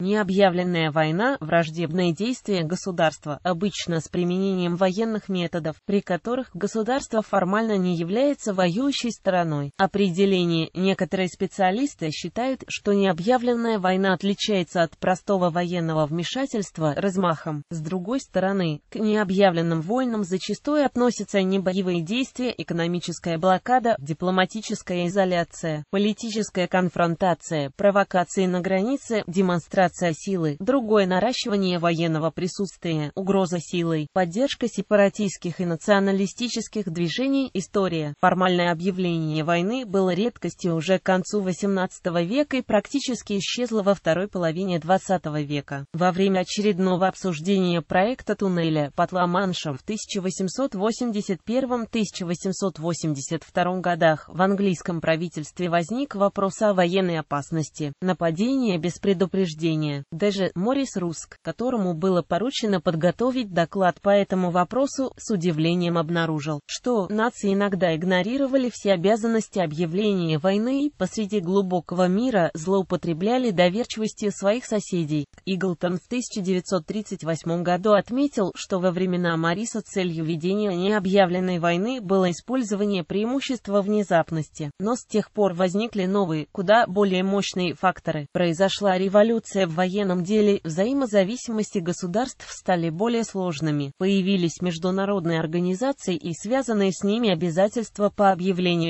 Необъявленная война – враждебное действие государства, обычно с применением военных методов, при которых государство формально не является воюющей стороной. Определение некоторые специалисты считают, что необъявленная война отличается от простого военного вмешательства размахом. С другой стороны, к необъявленным войнам зачастую относятся не боевые действия, экономическая блокада, дипломатическая изоляция, политическая конфронтация, провокации на границе, демонстрации концентрация силы, другое наращивание военного присутствия, угроза силой, поддержка сепаратистских и националистических движений, история. Формальное объявление войны было редкостью уже к концу XVIII века и практически исчезло во второй половине XX века. Во время очередного обсуждения проекта туннеля под Ла-Маншем в 1881-1882 годах в английском правительстве возник вопрос о военной опасности, нападение без предупреждения обсуждения. Даже Морис Руск, которому было поручено подготовить доклад по этому вопросу, с удивлением обнаружил, что нации иногда игнорировали все обязанности объявления войны и посреди глубокого мира злоупотребляли доверчивостью своих соседей. Иглтон в 1938 году отметил, что во времена Мариса целью ведения необъявленной войны было использование преимущества внезапности. Но с тех пор возникли новые, куда более мощные факторы. Произошла революция в военном деле взаимозависимости государств стали более сложными. Появились международные организации и связанные с ними обязательства по объявлению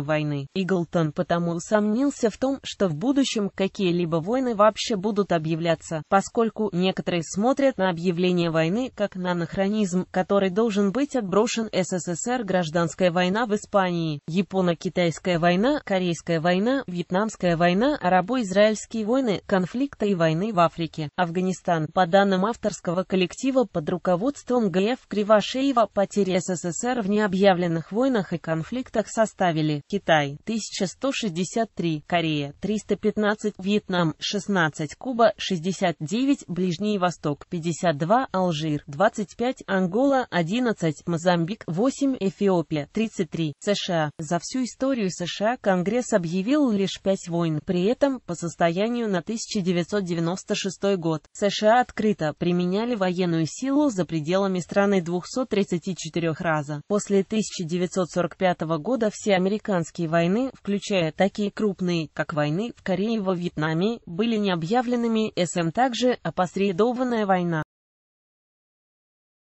о войны. Иглтон потому усомнился в том, что в будущем какие-либо войны вообще будут объявляться, поскольку некоторые смотрят на объявление войны как на анахронизм, который должен быть отброшен СССР гражданская война в Испании, Японо-Китайская война, Корейская война, Вьетнамская война, Арабо-Израильские войны, конфликты Афганской войны в Африке, Афганистан. По данным авторского коллектива под руководством Г.Ф. Кривошеева, потери СССР в необъявленных войнах и конфликтах составили Китай 1163, Корея 315, Вьетнам 16, Куба 69, Ближний Восток 52, Алжир 25, Ангола 11, Мозамбик 8, Эфиопия 33, США. За всю историю США Конгресс объявил лишь 5 войн, при этом по состоянию на 1900 1996 год США открыто применяли военную силу за пределами страны 234 раза. После 1945 года все американские войны, включая такие крупные, как войны в Корее и во Вьетнаме, были необъявленными СМ также опосредованная война.